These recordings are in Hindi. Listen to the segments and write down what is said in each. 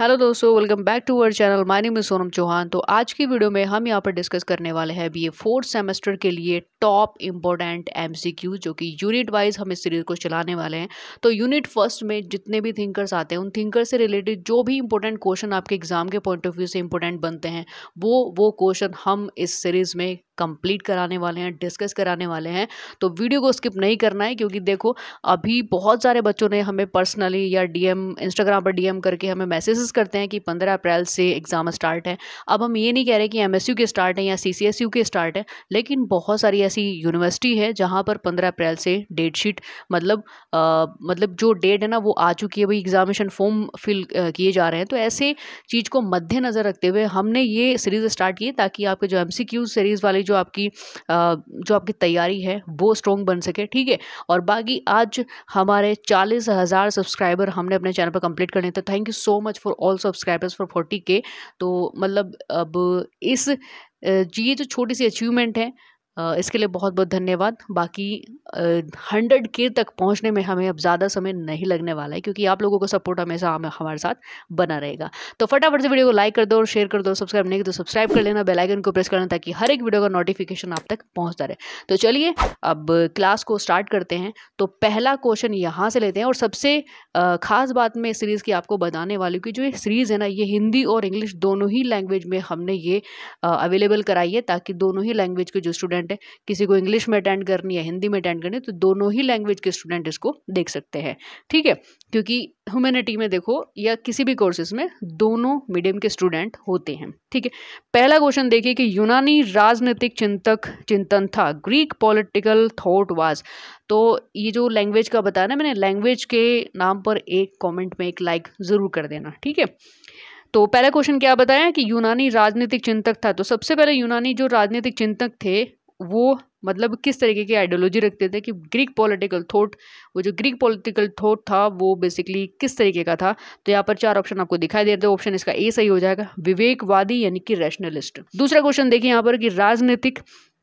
हेलो दोस्तों welcome back to our channel my name is Sonam Chauhan तो आज की वीडियो में हम यहाँ पर डिस्कस करने वाले हैं बीए ए फोर्थ सेमेस्टर के लिए टॉप इम्पोर्टेंट क्यू जो कि यूनिट वाइज हम इस सीरीज को चलाने वाले हैं तो यूनिट फर्स्ट में जितने भी थिंकर्स आते हैं उन थिंकर से रिलेटेड जो भी इंपॉर्टेंट क्वेश्चन आपके एग्जाम के पॉइंट ऑफ व्यू से इंपॉर्टेंट बनते हैं वो वो क्वेश्चन हम इस सीरीज में कंप्लीट कराने वाले हैं डिस्कस कराने वाले हैं तो वीडियो को स्किप नहीं करना है क्योंकि देखो अभी बहुत सारे बच्चों ने हमें पर्सनली या डीएम इंस्टाग्राम पर डीएम करके हमें मैसेजेस करते हैं कि पंद्रह अप्रैल से एग्ज़ाम स्टार्ट है अब हम ये नहीं कह रहे कि एमएसयू के स्टार्ट है या सीसीएसयू के स्टार्ट है लेकिन बहुत सारी ऐसी यूनिवर्सिटी है जहाँ पर पंद्रह अप्रैल से डेट शीट मतलब आ, मतलब जो डेट है ना वो आ चुकी है भाई एग्जामिनेशन फॉर्म फिल किए जा रहे हैं तो ऐसे चीज़ को मद्देनज़र रखते हुए हमने ये सीरीज़ स्टार्ट की ताकि आपके जो एम सीरीज़ वाली जो आपकी आ, जो आपकी तैयारी है वो स्ट्रॉन्ग बन सके ठीक है और बाकी आज हमारे चालीस हज़ार सब्सक्राइबर हमने अपने चैनल पर कंप्लीट करने थे thank you so much for all subscribers for forty K तो मतलब अब इस ये जो छोटी सी अचीवमेंट है इसके लिए बहुत बहुत धन्यवाद बाकी हंड्रेड के तक पहुंचने में हमें अब ज़्यादा समय नहीं लगने वाला है क्योंकि आप लोगों का सपोर्ट हमेशा हमारे साथ बना रहेगा तो फटाफट से वीडियो को लाइक कर दो और शेयर कर दो सब्सक्राइब नहीं तो सब्सक्राइब कर लेना बेलाइकन को प्रेस करना ताकि हर एक वीडियो का नोटिफिकेशन आप तक पहुँचता रहे तो चलिए अब क्लास को स्टार्ट करते हैं तो पहला क्वेश्चन यहाँ से लेते हैं और सबसे ख़ास बात मैं इस सीरीज़ की आपको बताने वाली कि जो ये सीरीज़ है ना ये हिंदी और इंग्लिश दोनों ही लैंग्वेज में हमने ये अवेलेबल कराई है ताकि दोनों ही लैंग्वेज के जो स्टूडेंट स्टूडेंट है किसी को इंग्लिश में अटेंड करनी है हिंदी में अटेंड करनी है तो दोनों ही लैंग्वेज के स्टूडेंट इसको देख सकते हैं ठीक है क्योंकि ह्यूमेनिटी में देखो या किसी भी कोर्सेज में दोनों मीडियम के स्टूडेंट होते हैं ठीक है पहला क्वेश्चन देखिए कि यूनानी राजनीतिक चिंतक चिंतन था ग्रीक पॉलिटिकल थॉट वाज तो ये जो लैंग्वेज का बताया ना मैंने लैंग्वेज के नाम पर एक कमेंट में एक लाइक ज़रूर कर देना ठीक है तो पहला क्वेश्चन क्या बताया कि यूनानी राजनीतिक चिंतक था तो सबसे पहले यूनानी जो राजनीतिक चिंतक थे वो मतलब किस तरीके की आइडियोलॉजी रखते थे कि ग्रीक पॉलिटिकल थॉट वो जो ग्रीक पॉलिटिकल थॉट था वो बेसिकली किस तरीके का था तो यहाँ पर चार ऑप्शन आपको दिखाई दे रहे थे ऑप्शन इसका ए सही हो जाएगा विवेकवादी यानी कि रैशनलिस्ट दूसरा क्वेश्चन देखिए यहाँ पर कि राजनीतिक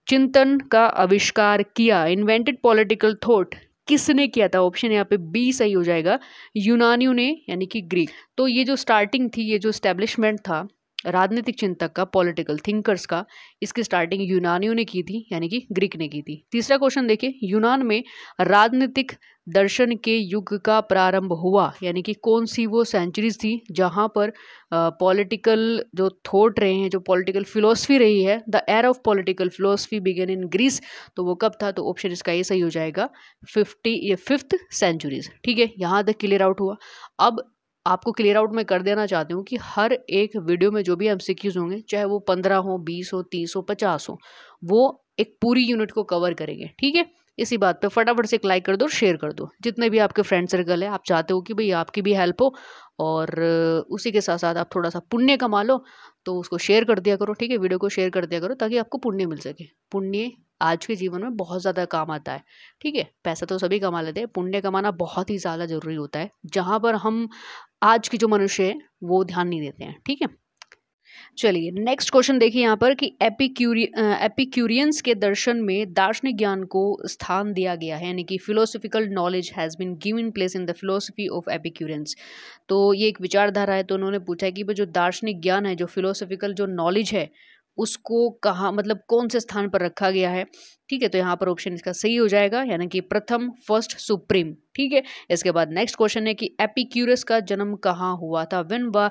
चिंतन का आविष्कार किया इन्वेंटेड पॉलिटिकल थॉट किसने किया था ऑप्शन यहाँ पे बी सही हो जाएगा यूनानियों ने यानी कि ग्रीक तो ये जो स्टार्टिंग थी ये जो स्टैब्लिशमेंट था राजनीतिक चिंतक का पॉलिटिकल थिंकर्स का इसकी स्टार्टिंग यूनानियों ने की थी यानी कि ग्रीक ने की थी तीसरा क्वेश्चन देखिए यूनान में राजनीतिक दर्शन के युग का प्रारंभ हुआ यानी कि कौन सी वो सेंचुरीज थी जहाँ पर पॉलिटिकल जो थॉट रहे हैं जो पॉलिटिकल फिलोसफी रही है the era of political philosophy began in Greece तो वो कब था तो ऑप्शन इसका ये सही हो जाएगा फिफ्टी ये फिफ्थ सेंचुरीज ठीक है यहाँ तक क्लियर आउट हुआ अब आपको क्लियर आउट मैं कर देना चाहती हूँ कि हर एक वीडियो में जो भी एम होंगे चाहे वो पंद्रह हो बीस हो तीस हो पचास हो वो एक पूरी यूनिट को कवर करेंगे ठीक है इसी बात पे फटाफट से एक लाइक कर दो और शेयर कर दो जितने भी आपके फ्रेंड सर्कल है आप चाहते हो कि भाई आपकी भी हेल्प हो और उसी के साथ साथ आप थोड़ा सा पुण्य कमा लो तो उसको शेयर कर दिया करो ठीक है वीडियो को शेयर कर दिया करो ताकि आपको पुण्य मिल सके पुण्य आज के जीवन में बहुत ज़्यादा काम आता है ठीक है पैसा तो सभी कमा लेते हैं पुण्य कमाना बहुत ही ज़्यादा ज़रूरी होता है जहाँ पर हम आज के जो मनुष्य हैं वो ध्यान नहीं देते हैं ठीक है चलिए नेक्स्ट क्वेश्चन देखिए यहाँ पर कि एपिक्यूरी एपिक्यूरियंस के दर्शन में दार्शनिक ज्ञान को स्थान दिया गया है यानी कि philosophical knowledge has been given place in the philosophy of Epicureans तो ये एक विचारधारा है तो उन्होंने पूछा है कि जो दार्शनिक ज्ञान है जो फिलोसफिकल जो नॉलेज है उसको कहाँ मतलब कौन से स्थान पर रखा गया है ठीक है तो यहाँ पर ऑप्शन इसका सही हो जाएगा यानी कि प्रथम फर्स्ट सुप्रीम ठीक है इसके बाद नेक्स्ट क्वेश्चन है कि एपिक्यूरस का जन्म कहाँ हुआ था वेन व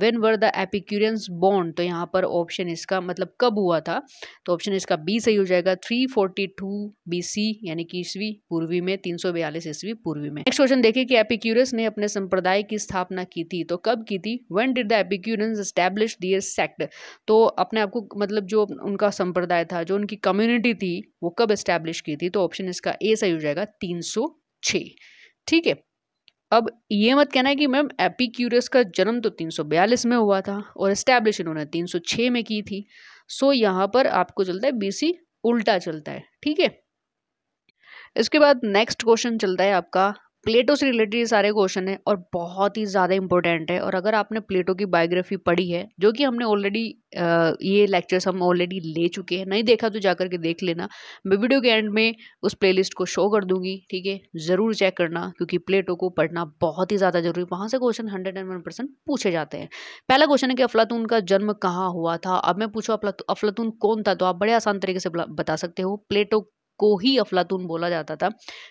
वेन वर द एपिक्यूरियंस बॉन्ड तो यहाँ पर ऑप्शन इसका मतलब कब हुआ था तो ऑप्शन इसका बी सही हो जाएगा 342 सी यानी कि ईस्वी पूर्वी में 342 ईस्वी पूर्वी में नेक्स्ट क्वेश्चन देखिए कि एपिक्यूरस ने अपने संप्रदाय की स्थापना की थी तो कब की थी when did the Epicureans establish their sect तो अपने आपको मतलब जो उनका संप्रदाय था जो उनकी कम्युनिटी थी वो कब इस्टेब्लिश की थी तो ऑप्शन इसका ए सही हो जाएगा तीन ठीक है अब ये मत कहना है कि मैम एपिक्यूरियस का जन्म तो 342 में हुआ था और इस्टेब्लिश इन्होंने 306 में की थी सो यहाँ पर आपको चलता है बीसी उल्टा चलता है ठीक है इसके बाद नेक्स्ट क्वेश्चन चलता है आपका प्लेटो से रिलेटेड ये सारे क्वेश्चन हैं और बहुत ही ज़्यादा इंपॉर्टेंट है और अगर आपने प्लेटो की बायोग्राफी पढ़ी है जो कि हमने ऑलरेडी ये लेक्चर्स हम ऑलरेडी ले चुके हैं नहीं देखा तो जाकर के देख लेना मैं वीडियो के एंड में उस प्लेलिस्ट को शो कर दूंगी ठीक है ज़रूर चेक करना क्योंकि प्लेटो को पढ़ना बहुत ही ज़्यादा जरूरी वहाँ से question hundred and one percent पूछे जाते हैं पहला क्वेश्चन है कि अफलातून का जन्म कहाँ हुआ था अब मैं पूछूँ अफलातून कौन था तो आप बड़े आसान तरीके से बता सकते हो प्लेटो को ही अफलातून बोला जाता था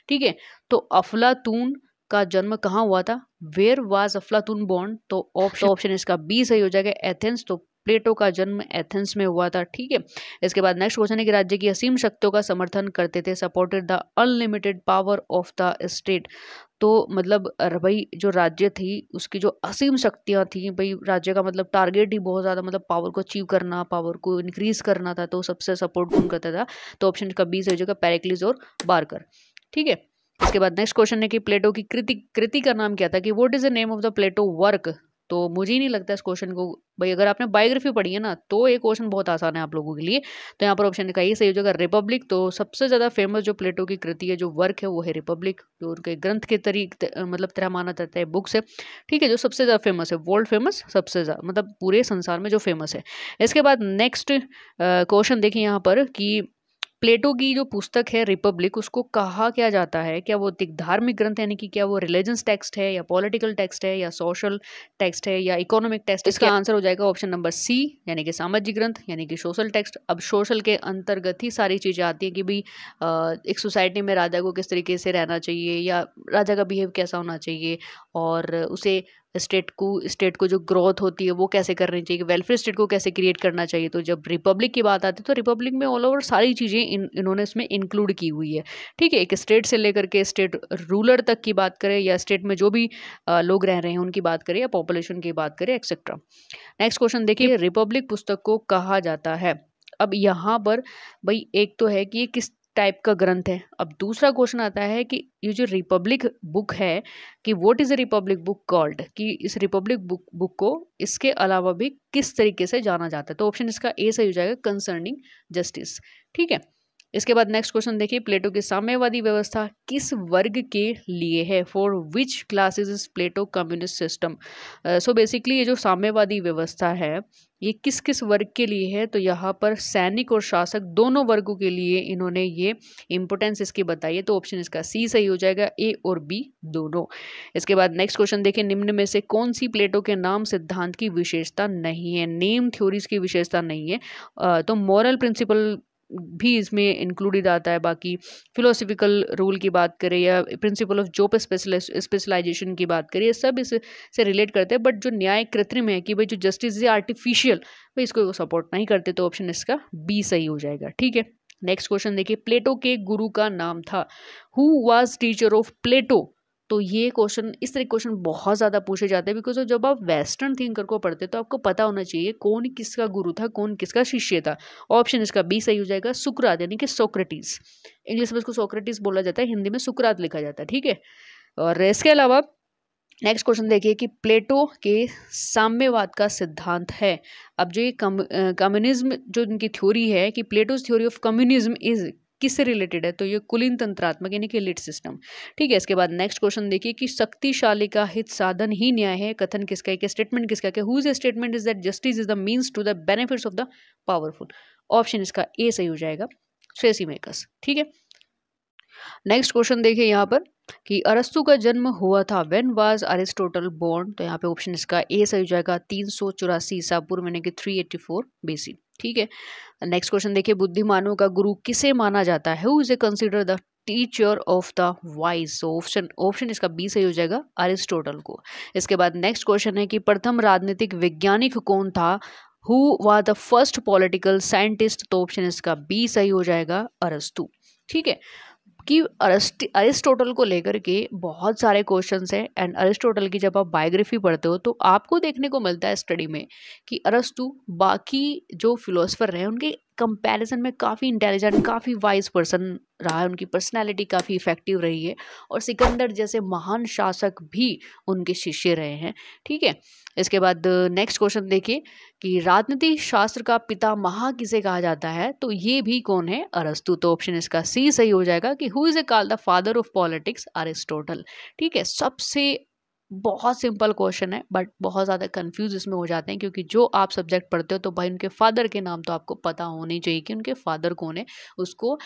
ठीक है तो अफलातून का जन्म कहाँ हुआ था वेयर वाज अफलातून बॉर्न तो ऑप्शन ऑप्शन इसका बी सही हो जाएगा एथेंस तो प्लेटो का जन्म एथेंस में हुआ था ठीक है इसके बाद नेक्स्ट क्वेश्चन है कि राज्य की असीम शक्तियों का समर्थन करते थे supported the unlimited power of the state तो मतलब भाई जो राज्य थी उसकी जो असीम शक्तियाँ थी भाई राज्य का मतलब टारगेट ही बहुत ज़्यादा मतलब पावर को अचीव करना पावर को इंक्रीज करना था तो सबसे सपोर्ट कौन करता था तो ऑप्शन का बी सही जगह पैरेक्लिस और बारकर ठीक है इसके बाद नेक्स्ट क्वेश्चन है कि प्लेटो की कृति कृति का नाम क्या था कि what is the name of the Plato work तो मुझे ही नहीं लगता इस क्वेश्चन को भाई अगर आपने बायोग्राफी पढ़ी है ना तो ये क्वेश्चन बहुत आसान है आप लोगों के लिए तो यहाँ पर ऑप्शन का ये सही हो जाएगा रिपब्लिक तो सबसे ज़्यादा फेमस जो प्लेटो की कृति है जो वर्क है वो है रिपब्लिक जो उनके ग्रंथ के तरीके मतलब तरह माना जाता है बुक्स है ठीक है जो सबसे ज़्यादा फेमस है वर्ल्ड फेमस सबसे ज़्यादा मतलब पूरे संसार में जो फेमस है इसके बाद नेक्स्ट क्वेश्चन देखिए यहाँ पर कि प्लेटो की जो पुस्तक है रिपब्लिक उसको कहा क्या जाता है क्या वो धार्मिक ग्रंथ यानी कि क्या वो रिलीजियस टेक्स्ट है या पॉलिटिकल टेक्स्ट है या सोशल टेक्स्ट है या इकोनॉमिक टेक्स्ट इसका आंसर हो जाएगा ऑप्शन नंबर सी यानी कि सामाजिक ग्रंथ यानी कि सोशल टेक्स्ट अब सोशल के अंतर्गत ही सारी चीज़ें आती हैं कि भाई एक सोसाइटी में राजा को किस तरीके से रहना चाहिए या राजा का बिहेव कैसा होना चाहिए और उसे स्टेट को स्टेट को जो ग्रोथ होती है वो कैसे करनी चाहिए वेलफेयर स्टेट को कैसे क्रिएट करना चाहिए तो जब रिपब्लिक की बात आती है तो रिपब्लिक में ऑल ओवर सारी चीज़ें इन इन्होंने इसमें इंक्लूड की हुई है ठीक है एक स्टेट से लेकर के स्टेट रूलर तक की बात करें या स्टेट में जो भी लोग रह रहे हैं उनकी बात करें या पॉपुलेशन की बात करें एक्सेट्रा नेक्स्ट क्वेश्चन देखिए रिपब्लिक पुस्तक को कहा जाता है अब यहाँ पर भाई एक तो है कि ये किस टाइप का ग्रंथ है अब दूसरा क्वेश्चन आता है कि ये जो रिपब्लिक बुक है कि what is a Republic book called कि इस रिपब्लिक बुक बुक को इसके अलावा भी किस तरीके से जाना जाता है तो ऑप्शन इसका ए सही हो जाएगा कंसर्निंग जस्टिस ठीक है इसके बाद नेक्स्ट क्वेश्चन देखिए प्लेटो की साम्यवादी व्यवस्था किस वर्ग के लिए है for which classes is Plato communist system so basically ये जो साम्यवादी व्यवस्था है ये किस किस वर्ग के लिए है तो यहाँ पर सैनिक और शासक दोनों वर्गों के लिए इन्होंने ये इंपोर्टेंस इसकी बताई है तो ऑप्शन इसका सी सही हो जाएगा ए और बी दोनों इसके बाद नेक्स्ट क्वेश्चन देखें निम्न में से कौन सी प्लेटो के नाम सिद्धांत की विशेषता नहीं है नेम थ्योरीज की विशेषता नहीं है uh, तो मॉरल प्रिंसिपल भी इसमें इंक्लूडेड आता है बाकी फिलोसफिकल रूल की बात करें या प्रिंसिपल ऑफ जॉब स्पेशलाइजेशन की बात करें सब इससे रिलेट करते हैं बट जो न्याय कृत्रिम है कि भाई जो जस्टिस इज आर्टिफिशियल भाई इसको सपोर्ट नहीं करते तो ऑप्शन इसका बी सही हो जाएगा ठीक है नेक्स्ट क्वेश्चन देखिए प्लेटो के गुरु का नाम था who was teacher of Plato तो ये क्वेश्चन इस तरह क्वेश्चन बहुत ज़्यादा पूछे जाते हैं बिकॉज जब आप वेस्टर्न थिंकर को पढ़ते तो आपको पता होना चाहिए कौन किसका गुरु था कौन किसका शिष्य था ऑप्शन इसका बी सही हो जाएगा सुकरात यानी कि सोक्रेटिस इंग्लिश में इसको सोक्रेटिस बोला जाता है हिंदी में सुकरात लिखा जाता है ठीक है और इसके अलावा नेक्स्ट क्वेश्चन देखिए कि प्लेटो के साम्यवाद का सिद्धांत है अब जो ये कम कम्युनिज्म जो इनकी थ्योरी है कि Plato's theory of communism is किससे रिलेटेड है तो ये कुलीन तंत्रात्मक यानी कि लिट सिस्टम ठीक है इसके बाद नेक्स्ट क्वेश्चन देखिए कि शक्तिशाली का हित साधन ही न्याय है कथन किसका है कि स्टेटमेंट किसका है whose statement is that justice is the means to the benefits of the powerful option इसका ए सही हो जाएगा स्वेसी मेकर्स ठीक है नेक्स्ट क्वेश्चन देखिए यहाँ पर कि अरस्तु का जन्म हुआ था वेन वाज अरिस्टोटल बोर्न तो यहाँ पे ऑप्शन इसका ए सही हो जाएगा तीन सौ चौरासी ईसा पूर्व यानी कि थ्री एट्टी फोर बीसी ठीक है नेक्स्ट क्वेश्चन देखिए बुद्धिमानों का गुरु किसे माना जाता है who is a consider the teacher of the wise option option इसका बी सही हो जाएगा अरिस्टोटल को इसके बाद नेक्स्ट क्वेश्चन है कि प्रथम राजनीतिक वैज्ञानिक कौन था who was the first political scientist तो ऑप्शन इसका बी सही हो जाएगा अरस्तु ठीक है कि अरिस्टोटल को लेकर के बहुत सारे क्वेश्चन हैं एंड अरिस्टोटल की जब आप बायोग्राफी पढ़ते हो तो आपको देखने को मिलता है स्टडी में कि अरस्तु बाकी जो फिलोसफर रहे उनके कंपैरिजन में काफ़ी इंटेलिजेंट काफ़ी वाइज पर्सन रहा है उनकी पर्सनालिटी काफ़ी इफेक्टिव रही है और सिकंदर जैसे महान शासक भी उनके शिष्य रहे हैं ठीक है इसके बाद नेक्स्ट क्वेश्चन देखिए कि राजनीति शास्त्र का पिता महा किसे कहा जाता है तो ये भी कौन है अरस्तु तो ऑप्शन इसका सी सही हो जाएगा कि who is a call the father of politics Aristotle ठीक है सबसे बहुत सिंपल क्वेश्चन है बट बहुत ज़्यादा कंफ्यूज इसमें हो जाते हैं क्योंकि जो आप सब्जेक्ट पढ़ते हो तो भाई उनके फादर के नाम तो आपको पता होने चाहिए कि उनके फादर कौन है उसको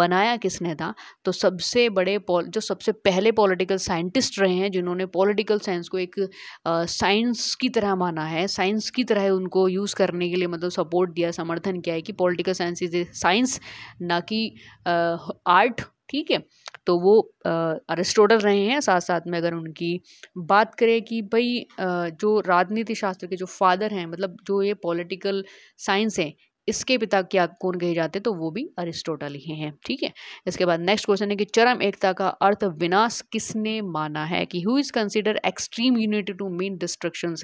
बनाया किसने था तो सबसे बड़े जो सबसे पहले पॉलिटिकल साइंटिस्ट रहे हैं जिन्होंने पॉलिटिकल साइंस को एक साइंस की तरह माना है साइंस की तरह उनको यूज़ करने के लिए मतलब सपोर्ट दिया समर्थन किया है कि political science is a science ना कि आर्ट ठीक है तो वो अरिस्टोटल रहे हैं साथ साथ में अगर उनकी बात करें कि भाई जो राजनीति शास्त्र के जो फादर हैं मतलब जो ये पॉलिटिकल साइंस हैं इसके पिता क्या कौन कहे जाते तो वो भी अरिस्टोटल ही हैं ठीक है इसके बाद नेक्स्ट क्वेश्चन है कि चरम एकता का अर्थ विनाश किसने माना है कि who is consider extreme unity to mean destruction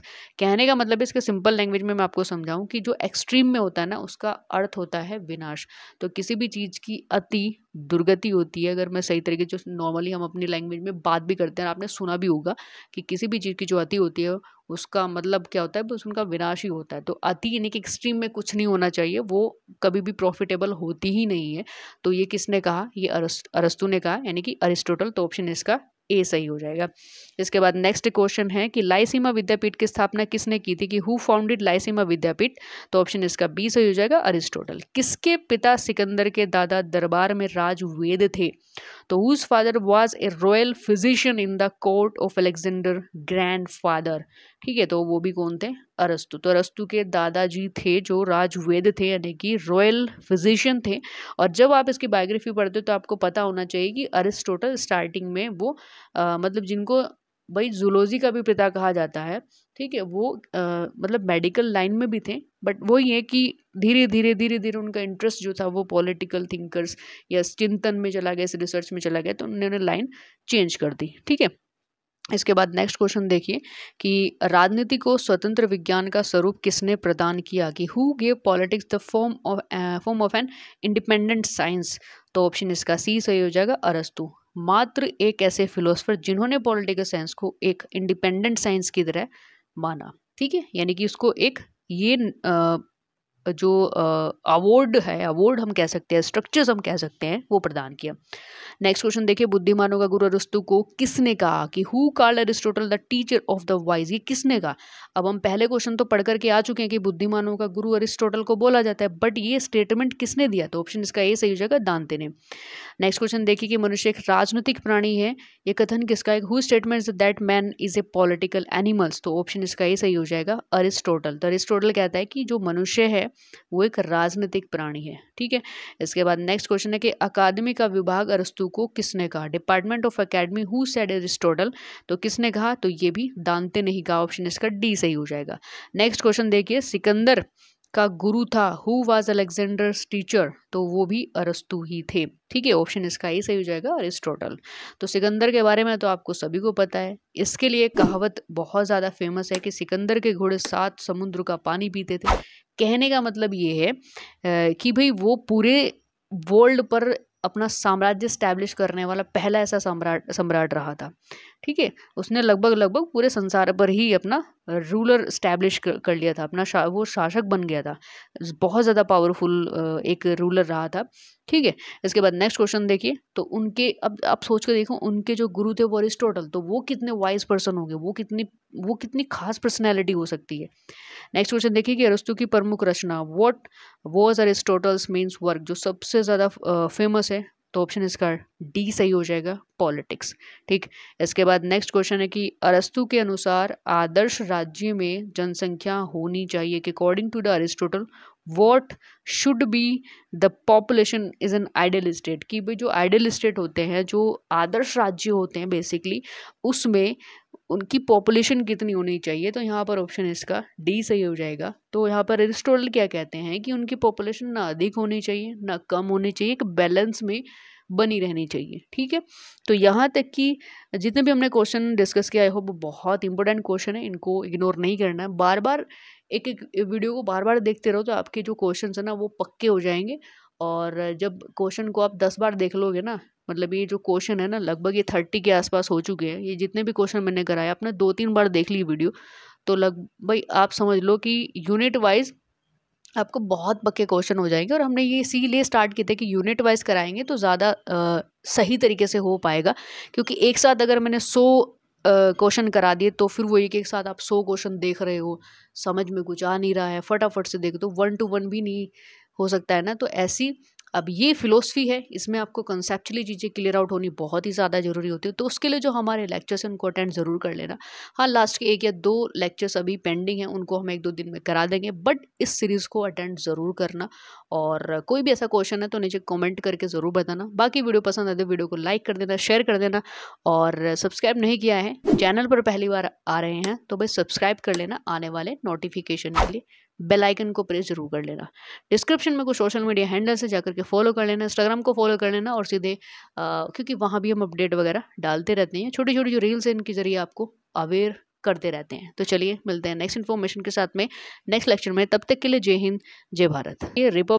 कहने का मतलब इसके सिंपल लैंग्वेज में मैं आपको समझाऊं कि जो एक्सट्रीम में होता है ना उसका अर्थ होता है विनाश तो किसी भी चीज़ की अति दुर्गति होती है अगर मैं सही तरीके जो नॉर्मली हम अपनी लैंग्वेज में बात भी करते हैं आपने सुना भी होगा कि किसी भी चीज़ की जो अति होती है उसका मतलब क्या होता है बस उनका विनाश ही होता है तो अति यानी कि एक्सट्रीम में कुछ नहीं होना चाहिए वो कभी भी प्रॉफिटेबल होती ही नहीं है तो ये किसने कहा ये अरस्तु ने कहा यानी कि अरिस्टोटल तो ऑप्शन इसका ए सही हो जाएगा इसके बाद नेक्स्ट क्वेश्चन है कि लाइसीमा विद्यापीठ की स्थापना किसने की थी कि हु फाउंडेड लाइसीमा विद्यापीठ तो ऑप्शन इसका बी सही हो जाएगा अरिस्टोटल किसके पिता सिकंदर के दादा दरबार में राजवेद थे तो whose father was a royal physician in the court of Alexander grandfather ठीक है तो वो भी कौन थे अरस्तु तो अरस्तु के दादाजी थे जो राजवेद थे यानी कि रॉयल फिजिशियन थे और जब आप इसकी बायोग्राफी पढ़ते हो तो आपको पता होना चाहिए कि अरिस्टोटल स्टार्टिंग में वो आ, मतलब जिनको भाई जुलोजी का भी पिता कहा जाता है ठीक है वो आ, मतलब मेडिकल लाइन में भी थे बट वो ये कि धीरे धीरे धीरे धीरे उनका इंटरेस्ट जो था वो पॉलिटिकल थिंकर्स या चिंतन में चला गया इस रिसर्च में चला गया तो उन्होंने लाइन चेंज कर दी ठीक है इसके बाद नेक्स्ट क्वेश्चन देखिए कि राजनीति को स्वतंत्र विज्ञान का स्वरूप किसने प्रदान किया कि who gave politics the form of form of an independent science तो ऑप्शन इसका सी सही हो जाएगा अरस्तु मात्र एक ऐसे फिलोसफर जिन्होंने पॉलिटिकल साइंस को एक इंडिपेंडेंट साइंस की तरह माना ठीक है यानी कि उसको एक ये जो अवार्ड है अवार्ड हम कह सकते हैं स्ट्रक्चर्स हम कह सकते हैं वो प्रदान किया नेक्स्ट क्वेश्चन देखिए बुद्धिमानों का गुरु अरस्तु को किसने कहा कि who called Aristotle the teacher of the wise ये किसने कहा अब हम पहले क्वेश्चन तो पढ़ करके आ चुके हैं कि बुद्धिमानों का गुरु अरिस्टोटल को बोला जाता है बट ये स्टेटमेंट किसने दिया तो ऑप्शन इसका ए सही हो जाएगा दांते ने नेक्स्ट क्वेश्चन देखिए कि मनुष्य एक राजनीतिक प्राणी है ये कथन किसका एक who statement that man is a political animals तो ऑप्शन इसका ए सही हो जाएगा अरिस्टोटल तो अरिस्टोटल कहता है कि जो मनुष्य है वो एक राजनीतिक प्राणी है ठीक है इसके बाद नेक्स्ट क्वेश्चन है कि अकादमी का विभाग अरस्तु को किसने कहा department of academy who said Aristotle तो किसने कहा तो ये भी दानते नहीं कहा ऑप्शन इसका डी सही हो जाएगा नेक्स्ट क्वेश्चन देखिए सिकंदर का गुरु था हु वॉज अलेक्जेंडर्स टीचर तो वो भी अरस्तु ही थे ठीक है ऑप्शन इसका ही सही हो जाएगा अरिस्टोटल तो सिकंदर के बारे में तो आपको सभी को पता है इसके लिए कहावत बहुत ज़्यादा फेमस है कि सिकंदर के घोड़े सात समुद्र का पानी पीते थे कहने का मतलब ये है कि भाई वो पूरे वर्ल्ड पर अपना साम्राज्य स्टैब्लिश करने वाला पहला ऐसा सम्राट सम्राट रहा था ठीक है उसने लगभग लगभग पूरे संसार पर ही अपना रूलर स्टैब्लिश कर लिया था अपना शा, वो शासक बन गया था बहुत ज़्यादा पावरफुल एक रूलर रहा था ठीक है इसके बाद नेक्स्ट क्वेश्चन देखिए तो उनके अब आप सोच कर देखो उनके जो गुरु थे वो अरिस्टोटल तो वो कितने वाइज पर्सन होंगे वो कितनी वो कितनी खास पर्सनैलिटी हो सकती है नेक्स्ट क्वेश्चन देखिए कि अरस्तु की प्रमुख रचना what was Aristotle's means work जो सबसे ज़्यादा फेमस है तो ऑप्शन इसका डी सही हो जाएगा पॉलिटिक्स ठीक इसके बाद नेक्स्ट क्वेश्चन है कि अरस्तु के अनुसार आदर्श राज्य में जनसंख्या होनी चाहिए कि according to the Aristotle what should be the population is an ideal state कि भाई जो आइडियल स्टेट होते हैं जो आदर्श राज्य होते हैं बेसिकली उसमें उनकी पॉपुलेशन कितनी होनी चाहिए तो यहाँ पर ऑप्शन इसका डी सही हो जाएगा तो यहाँ पर एरिस्टोटल क्या कहते हैं कि उनकी पॉपुलेशन ना अधिक होनी चाहिए ना कम होनी चाहिए एक बैलेंस में बनी रहनी चाहिए ठीक है तो यहाँ तक कि जितने भी हमने क्वेश्चन डिस्कस किया आई होप बहुत इंपॉर्टेंट क्वेश्चन है इनको इग्नोर नहीं करना है बार बार एक एक वीडियो को बार बार देखते रहो तो आपके जो क्वेश्चन हैं ना वो पक्के हो जाएंगे और जब क्वेश्चन को आप दस बार देख लोगे ना मतलब ये जो क्वेश्चन है ना लगभग ये थर्टी के आसपास हो चुके हैं ये जितने भी क्वेश्चन मैंने कराए आपने दो तीन बार देख ली वीडियो तो लग भाई आप समझ लो कि यूनिट वाइज आपको बहुत पक्के क्वेश्चन हो जाएंगे और हमने ये इसीलिए स्टार्ट किए थे कि यूनिट वाइज कराएंगे तो ज़्यादा सही तरीके से हो पाएगा क्योंकि एक साथ अगर मैंने सौ क्वेश्चन करा दिए तो फिर वो एक एक साथ आप सौ क्वेश्चन देख रहे हो समझ में कुछ आ नहीं रहा है फटाफट से देख दो तो वन टू वन भी नहीं हो सकता है ना तो ऐसी अब ये फ़िलोसफी है इसमें आपको कंसेप्चुअली चीज़ें क्लियर आउट होनी बहुत ही ज़्यादा ज़रूरी होती है तो उसके लिए जो हमारे लेक्चर्स हैं उनको अटेंड ज़रूर कर लेना हाँ लास्ट के एक या दो लेक्चर्स अभी पेंडिंग हैं उनको हम एक दो दिन में करा देंगे बट इस सीरीज़ को अटेंड ज़रूर करना और कोई भी ऐसा क्वेश्चन है तो नीचे कॉमेंट करके ज़रूर बताना बाकी वीडियो पसंद आते तो वीडियो को लाइक कर देना शेयर कर देना और सब्सक्राइब नहीं किया है चैनल पर पहली बार आ रहे हैं तो भाई सब्सक्राइब कर लेना आने वाले नोटिफिकेशन के लिए बेल आइकन को प्रेस जरूर कर लेना डिस्क्रिप्शन में कुछ सोशल मीडिया हैंडल्स है जाकर के फॉलो कर लेना इंस्टाग्राम को फॉलो कर लेना और सीधे आ, क्योंकि वहाँ भी हम अपडेट वगैरह डालते रहते हैं छोटी छोटी जो रील्स हैं इनके ज़रिए आपको अवेयर करते रहते हैं तो चलिए मिलते हैं नेक्स्ट इन्फॉर्मेशन के साथ में नेक्स्ट लेक्चर में तब तक के लिए जय हिंद जय भारत ये रिपोर्ट